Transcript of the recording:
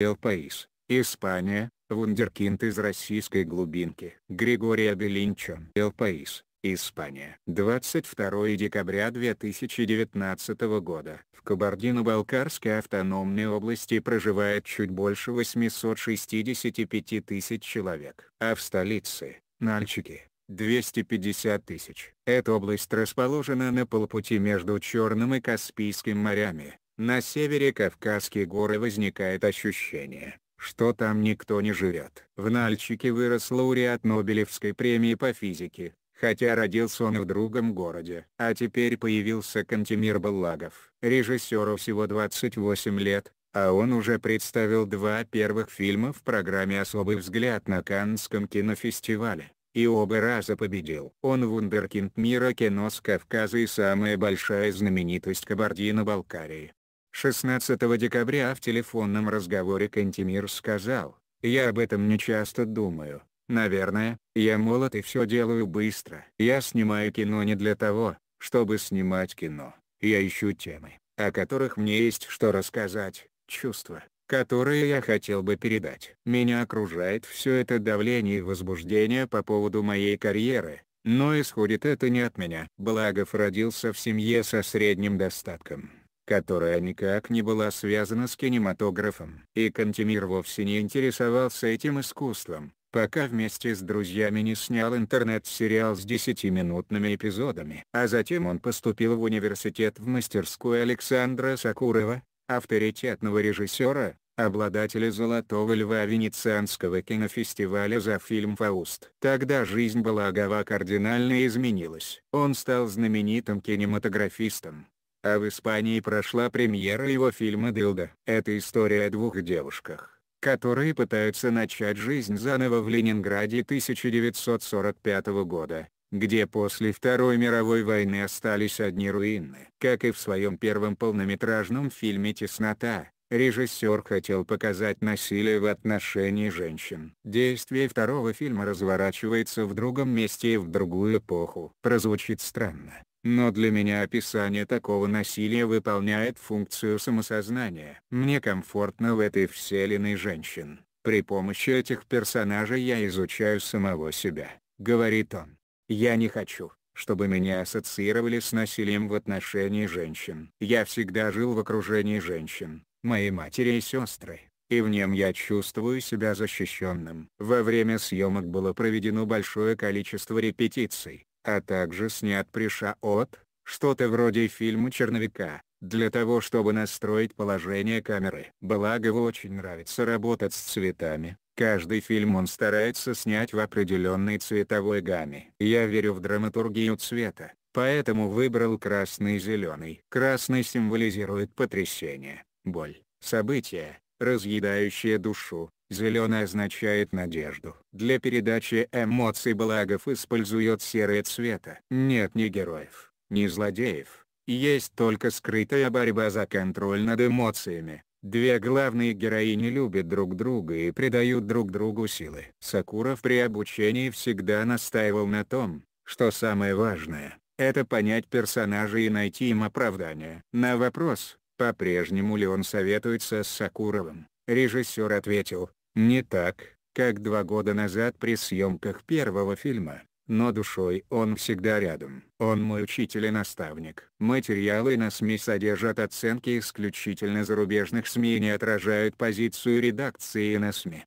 Элпаис, Испания, вундеркинд из российской глубинки. Григорий Белинчо, Элпаис, Испания. 22 декабря 2019 года. В Кабардино-Балкарской автономной области проживает чуть больше 865 тысяч человек. А в столице, Нальчике, 250 тысяч. Эта область расположена на полпути между Черным и Каспийским морями, на севере Кавказские горы возникает ощущение, что там никто не живет. В Нальчике вырос лауреат Нобелевской премии по физике, хотя родился он в другом городе. А теперь появился Кантемир Баллагов. Режиссеру всего 28 лет, а он уже представил два первых фильма в программе «Особый взгляд» на Каннском кинофестивале, и оба раза победил. Он вундеркинд мира кино с Кавказа и самая большая знаменитость Кабардино-Балкарии. 16 декабря в телефонном разговоре Кантемир сказал, «Я об этом не часто думаю, наверное, я молод и все делаю быстро. Я снимаю кино не для того, чтобы снимать кино, я ищу темы, о которых мне есть что рассказать, чувства, которые я хотел бы передать. Меня окружает все это давление и возбуждение по поводу моей карьеры, но исходит это не от меня. Благов родился в семье со средним достатком которая никак не была связана с кинематографом. И Кантемир вовсе не интересовался этим искусством, пока вместе с друзьями не снял интернет-сериал с 10-минутными эпизодами. А затем он поступил в университет в мастерскую Александра Сакурова, авторитетного режиссера, обладателя «Золотого льва» Венецианского кинофестиваля за фильм «Фауст». Тогда жизнь Балагова кардинально изменилась. Он стал знаменитым кинематографистом, а в Испании прошла премьера его фильма «Дилда». Это история о двух девушках, которые пытаются начать жизнь заново в Ленинграде 1945 года, где после Второй мировой войны остались одни руины. Как и в своем первом полнометражном фильме «Теснота», режиссер хотел показать насилие в отношении женщин. Действие второго фильма разворачивается в другом месте и в другую эпоху. Прозвучит странно, но для меня описание такого насилия выполняет функцию самосознания. Мне комфортно в этой вселенной женщин. При помощи этих персонажей я изучаю самого себя, говорит он. Я не хочу, чтобы меня ассоциировали с насилием в отношении женщин. Я всегда жил в окружении женщин, моей матери и сестры, и в нем я чувствую себя защищенным. Во время съемок было проведено большое количество репетиций, а также снят пришаот, что-то вроде фильма черновика, для того чтобы настроить положение камеры. Благову очень нравится работать с цветами, каждый фильм он старается снять в определенной цветовой гамме. Я верю в драматургию цвета, поэтому выбрал красный и зеленый. Красный символизирует потрясение, боль, события, разъедающие душу, Зеленый означает надежду. Для передачи эмоций благов используют серые цвета. Нет ни героев, ни злодеев. Есть только скрытая борьба за контроль над эмоциями. Две главные героини любят друг друга и придают друг другу силы. Сакуров при обучении всегда настаивал на том, что самое важное — это понять персонажа и найти им оправдание. На вопрос, по-прежнему ли он советуется с Сакуровым, режиссер ответил, не так, как два года назад при съемках первого фильма, но душой он всегда рядом. Он мой учитель и наставник. Материалы на СМИ содержат оценки исключительно зарубежных СМИ и не отражают позицию редакции на СМИ.